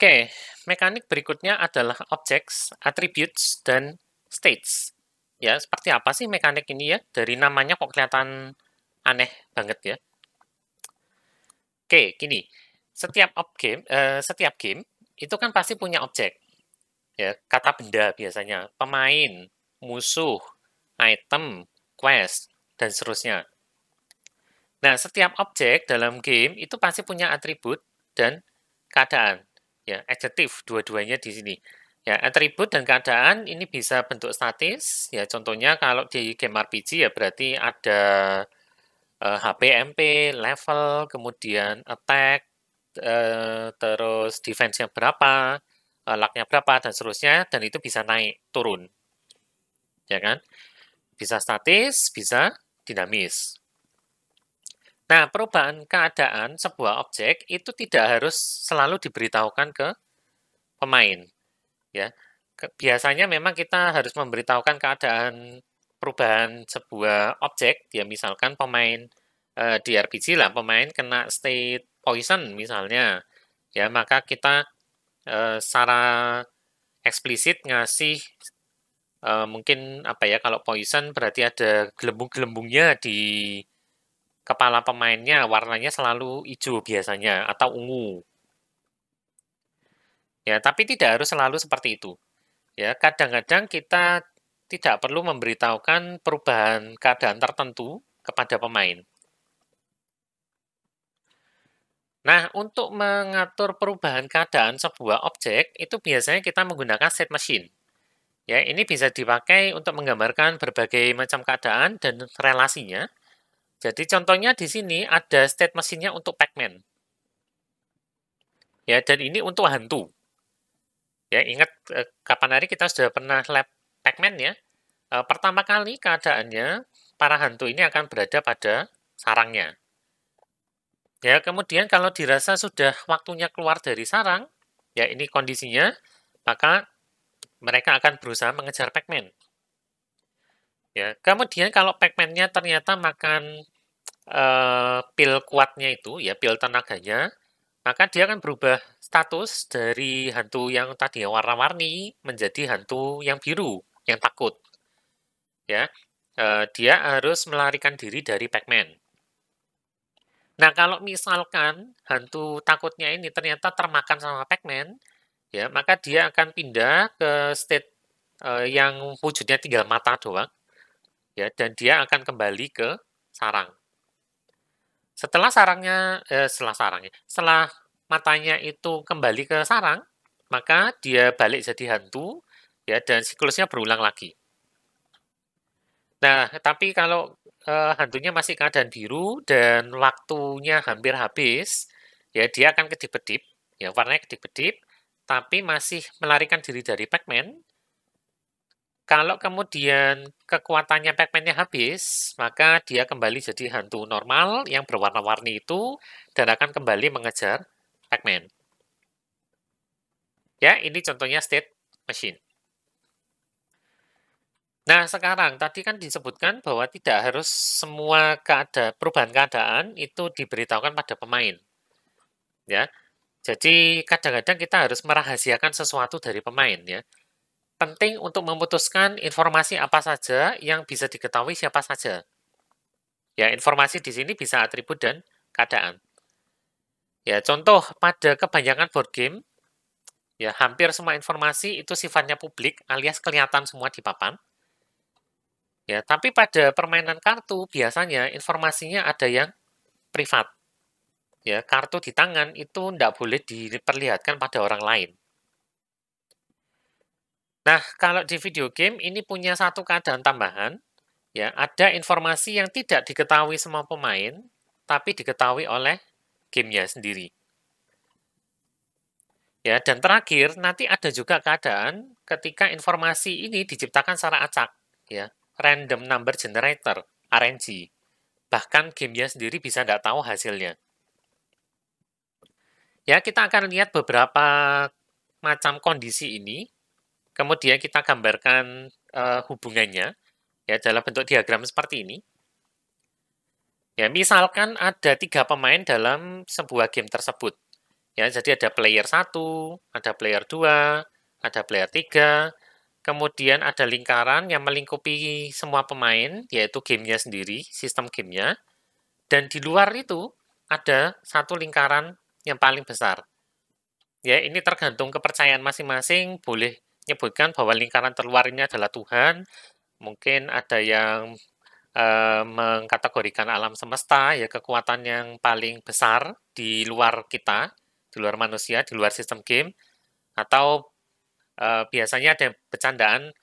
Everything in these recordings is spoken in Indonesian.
Oke, mekanik berikutnya adalah objects, attributes, dan states. Ya, seperti apa sih mekanik ini ya? Dari namanya kok kelihatan aneh banget ya. Oke, gini. Setiap game, uh, setiap game itu kan pasti punya objek. Ya, kata benda biasanya, pemain, musuh, item, quest, dan seterusnya. Nah, setiap objek dalam game itu pasti punya atribut dan keadaan ya adjektif dua-duanya di sini. Ya, atribut dan keadaan ini bisa bentuk statis. Ya, contohnya kalau di game RPG ya berarti ada uh, eh, HP, MP, level, kemudian attack, uh, terus defense-nya berapa, uh, eh, luck berapa, dan seterusnya. Dan itu bisa naik, turun. Ya kan? Bisa statis, bisa dinamis. Nah, perubahan keadaan sebuah objek itu tidak harus selalu diberitahukan ke pemain. Ya, biasanya memang kita harus memberitahukan keadaan perubahan sebuah objek. Ya, misalkan pemain e, di RPG lah, pemain kena state poison misalnya. Ya, maka kita e, secara eksplisit ngasih e, mungkin apa ya kalau poison berarti ada gelembung-gelembungnya di kepala pemainnya warnanya selalu hijau biasanya atau ungu. Ya, tapi tidak harus selalu seperti itu. Ya, kadang-kadang kita tidak perlu memberitahukan perubahan keadaan tertentu kepada pemain. Nah, untuk mengatur perubahan keadaan sebuah objek, itu biasanya kita menggunakan set machine. Ya, ini bisa dipakai untuk menggambarkan berbagai macam keadaan dan relasinya. Jadi contohnya di sini ada state mesinnya untuk Pacman. Ya, dan ini untuk hantu. Ya, ingat eh, kapan hari kita sudah pernah lab Pacman ya. Eh, pertama kali keadaannya para hantu ini akan berada pada sarangnya. Ya, kemudian kalau dirasa sudah waktunya keluar dari sarang, ya ini kondisinya, maka mereka akan berusaha mengejar Pacman. Ya, kemudian kalau pac nya ternyata makan uh, pil kuatnya itu, ya pil tenaganya, maka dia akan berubah status dari hantu yang tadi ya, warna-warni menjadi hantu yang biru, yang takut. Ya, uh, dia harus melarikan diri dari pac Nah, kalau misalkan hantu takutnya ini ternyata termakan sama pac ya, maka dia akan pindah ke state uh, yang wujudnya tinggal mata doang ya dan dia akan kembali ke sarang. Setelah sarangnya eh, setelah sarangnya, setelah matanya itu kembali ke sarang, maka dia balik jadi hantu ya dan siklusnya berulang lagi. Nah, tapi kalau eh, hantunya masih keadaan biru dan waktunya hampir habis, ya dia akan kedip-kedip, ya warnanya kedip-kedip, tapi masih melarikan diri dari Pac-Man, kalau kemudian kekuatannya pac nya habis, maka dia kembali jadi hantu normal yang berwarna-warni itu dan akan kembali mengejar pac Ya, ini contohnya state machine. Nah, sekarang tadi kan disebutkan bahwa tidak harus semua keadaan perubahan keadaan itu diberitahukan pada pemain. Ya. Jadi kadang-kadang kita harus merahasiakan sesuatu dari pemain ya penting untuk memutuskan informasi apa saja yang bisa diketahui siapa saja. Ya, informasi di sini bisa atribut dan keadaan. Ya, contoh pada kebanyakan board game, ya hampir semua informasi itu sifatnya publik alias kelihatan semua di papan. Ya, tapi pada permainan kartu biasanya informasinya ada yang privat. Ya, kartu di tangan itu tidak boleh diperlihatkan pada orang lain. Nah, kalau di video game ini punya satu keadaan tambahan, ya, ada informasi yang tidak diketahui semua pemain, tapi diketahui oleh gamenya sendiri. Ya, dan terakhir nanti ada juga keadaan ketika informasi ini diciptakan secara acak, ya, random number generator (RNG). Bahkan gamenya sendiri bisa tidak tahu hasilnya. Ya, kita akan lihat beberapa macam kondisi ini Kemudian kita gambarkan uh, hubungannya ya dalam bentuk diagram seperti ini. Ya, misalkan ada tiga pemain dalam sebuah game tersebut. Ya, jadi ada player 1, ada player 2, ada player 3, kemudian ada lingkaran yang melingkupi semua pemain, yaitu gamenya sendiri, sistem gamenya. Dan di luar itu ada satu lingkaran yang paling besar. Ya, ini tergantung kepercayaan masing-masing, boleh menyebutkan bahwa lingkaran terluar ini adalah Tuhan. Mungkin ada yang eh, mengkategorikan alam semesta ya kekuatan yang paling besar di luar kita, di luar manusia, di luar sistem game. Atau eh, biasanya ada bercandaan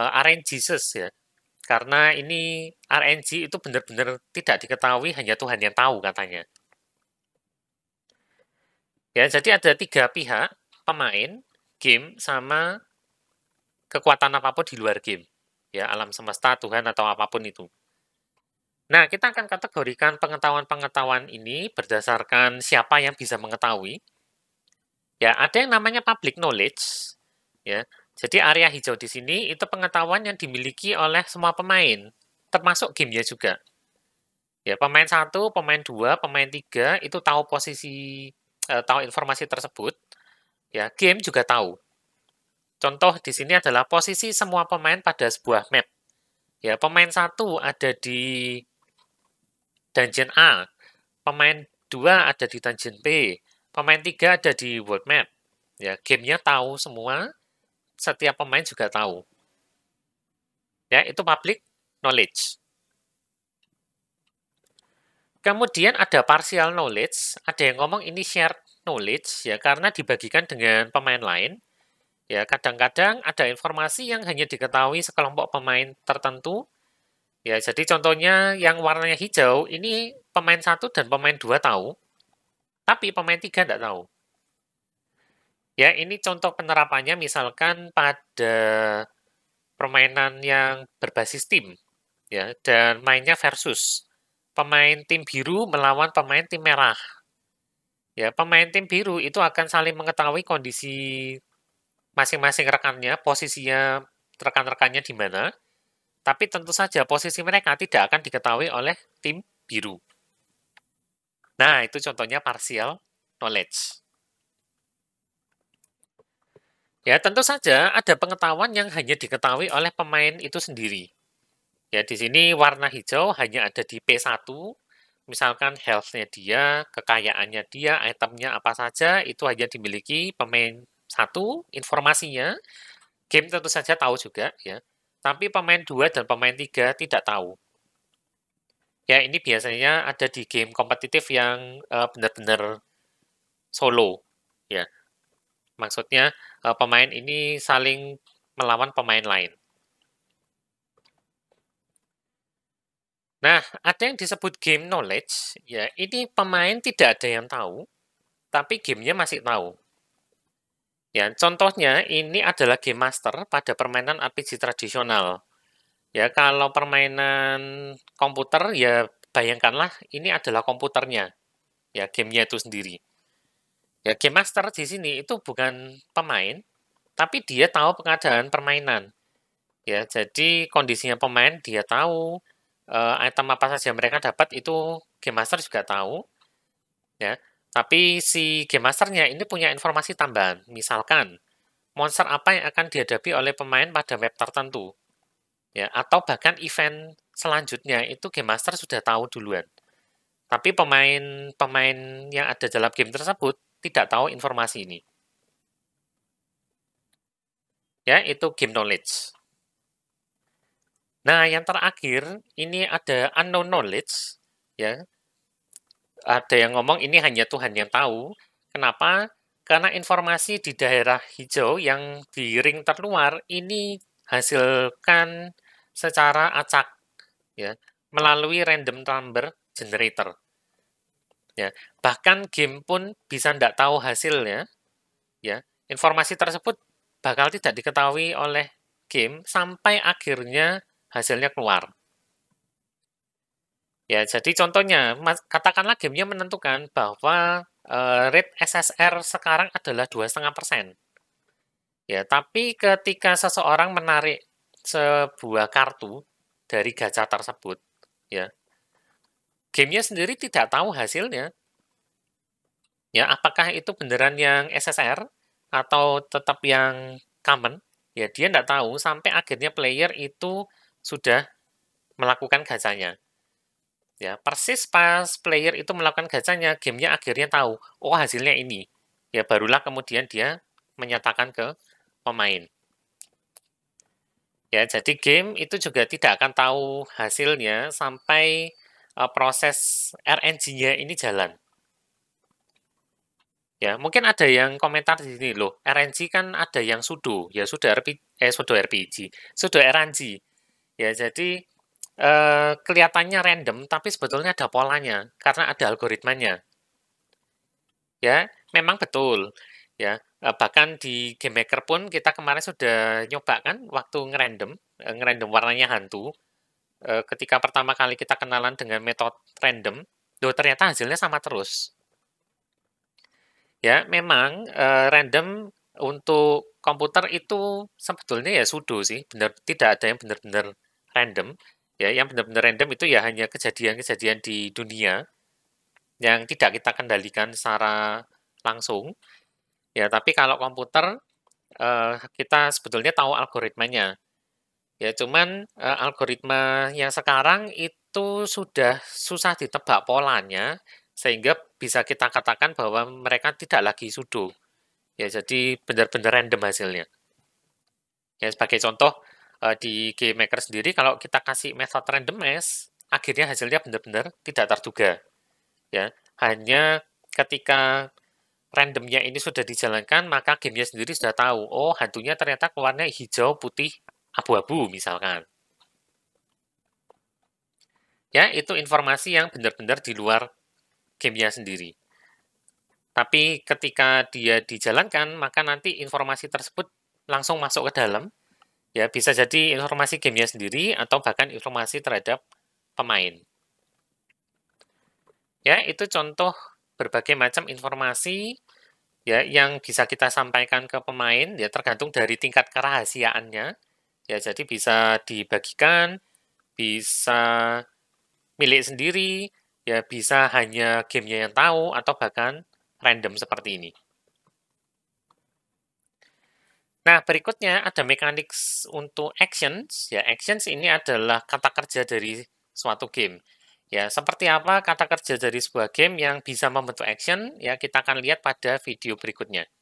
eh, RNG Jesus ya. Karena ini RNG itu benar-benar tidak diketahui, hanya Tuhan yang tahu katanya. Ya, jadi ada tiga pihak, pemain, game, sama kekuatan apapun di luar game. Ya, alam semesta, Tuhan, atau apapun itu. Nah, kita akan kategorikan pengetahuan-pengetahuan ini berdasarkan siapa yang bisa mengetahui. Ya, ada yang namanya public knowledge. Ya, jadi area hijau di sini itu pengetahuan yang dimiliki oleh semua pemain, termasuk game ya juga. Ya, pemain satu, pemain dua, pemain tiga itu tahu posisi, eh, tahu informasi tersebut. Ya, game juga tahu. Contoh di sini adalah posisi semua pemain pada sebuah map. Ya, pemain satu ada di dungeon A, pemain dua ada di dungeon B, pemain tiga ada di world map. Ya, gamenya tahu semua, setiap pemain juga tahu. Ya, itu public knowledge. Kemudian ada partial knowledge, ada yang ngomong ini shared knowledge ya karena dibagikan dengan pemain lain. Ya, kadang-kadang ada informasi yang hanya diketahui sekelompok pemain tertentu. Ya, jadi contohnya yang warnanya hijau ini pemain satu dan pemain dua tahu, tapi pemain tiga tidak tahu. Ya, ini contoh penerapannya misalkan pada permainan yang berbasis tim ya dan mainnya versus pemain tim biru melawan pemain tim merah. Ya, pemain tim biru itu akan saling mengetahui kondisi masing-masing rekannya, posisinya rekan-rekannya di mana. Tapi tentu saja posisi mereka tidak akan diketahui oleh tim biru. Nah, itu contohnya partial knowledge. Ya, tentu saja ada pengetahuan yang hanya diketahui oleh pemain itu sendiri. Ya, di sini warna hijau hanya ada di P1, misalkan health-nya dia, kekayaannya dia, itemnya apa saja, itu hanya dimiliki pemain satu informasinya game tentu saja tahu juga ya tapi pemain dua dan pemain tiga tidak tahu ya ini biasanya ada di game kompetitif yang uh, benar-benar solo ya maksudnya uh, pemain ini saling melawan pemain lain Nah, ada yang disebut game knowledge, ya ini pemain tidak ada yang tahu, tapi gamenya masih tahu. Ya, contohnya ini adalah game master pada permainan RPG tradisional. Ya, kalau permainan komputer ya bayangkanlah ini adalah komputernya. Ya, gamenya itu sendiri. Ya, game master di sini itu bukan pemain, tapi dia tahu pengadaan permainan. Ya, jadi kondisinya pemain dia tahu eh, item apa saja yang mereka dapat itu game master juga tahu. Ya, tapi si game masternya ini punya informasi tambahan. Misalkan, monster apa yang akan dihadapi oleh pemain pada web tertentu. Ya, atau bahkan event selanjutnya itu game master sudah tahu duluan. Tapi pemain pemain yang ada dalam game tersebut tidak tahu informasi ini. Ya, itu game knowledge. Nah, yang terakhir ini ada unknown knowledge, ya ada yang ngomong ini hanya Tuhan yang tahu. Kenapa? Karena informasi di daerah hijau yang di ring terluar ini hasilkan secara acak ya melalui random number generator. Ya, bahkan game pun bisa tidak tahu hasilnya. Ya, informasi tersebut bakal tidak diketahui oleh game sampai akhirnya hasilnya keluar. Ya, jadi contohnya, katakanlah gamenya menentukan bahwa uh, rate SSR sekarang adalah 2,5%. Ya, tapi ketika seseorang menarik sebuah kartu dari gacha tersebut, ya, gamenya sendiri tidak tahu hasilnya. Ya, apakah itu beneran yang SSR atau tetap yang common? Ya, dia tidak tahu sampai akhirnya player itu sudah melakukan gacanya. Ya, persis pas player itu melakukan gacanya, gamenya akhirnya tahu, oh hasilnya ini. Ya, barulah kemudian dia menyatakan ke pemain. Ya, jadi game itu juga tidak akan tahu hasilnya sampai uh, proses RNG-nya ini jalan. Ya, mungkin ada yang komentar di sini loh. RNG kan ada yang sudo, ya sudo RPG, eh sudo RPG, sudo RNG. Ya, jadi uh, kelihatannya random, tapi sebetulnya ada polanya karena ada algoritmanya. Ya, memang betul. Ya, eh, bahkan di game maker pun kita kemarin sudah nyoba kan waktu ngerandom, eh, ngerandom warnanya hantu. Ketika pertama kali kita kenalan dengan metode random, do ternyata hasilnya sama terus. Ya, memang random untuk komputer itu sebetulnya ya sudo sih, benar tidak ada yang benar-benar random. Ya, yang benar-benar random itu ya hanya kejadian-kejadian di dunia yang tidak kita kendalikan secara langsung. Ya, tapi kalau komputer eh, kita sebetulnya tahu algoritmanya. Ya, cuman eh, algoritma yang sekarang itu sudah susah ditebak polanya sehingga bisa kita katakan bahwa mereka tidak lagi sudo. Ya, jadi benar-benar random hasilnya. Ya, sebagai contoh, uh, di game maker sendiri kalau kita kasih method randomness akhirnya hasilnya benar-benar tidak terduga ya hanya ketika randomnya ini sudah dijalankan maka gamenya sendiri sudah tahu oh hantunya ternyata keluarnya hijau putih abu-abu misalkan ya itu informasi yang benar-benar di luar gamenya sendiri. Tapi ketika dia dijalankan, maka nanti informasi tersebut langsung masuk ke dalam Ya, bisa jadi informasi gamenya sendiri atau bahkan informasi terhadap pemain. Ya, itu contoh berbagai macam informasi ya yang bisa kita sampaikan ke pemain ya tergantung dari tingkat kerahasiaannya. Ya, jadi bisa dibagikan, bisa milik sendiri, ya bisa hanya gamenya yang tahu atau bahkan random seperti ini. Nah, berikutnya ada mekanik untuk actions. Ya, actions ini adalah kata kerja dari suatu game. Ya, seperti apa kata kerja dari sebuah game yang bisa membentuk action? Ya, kita akan lihat pada video berikutnya.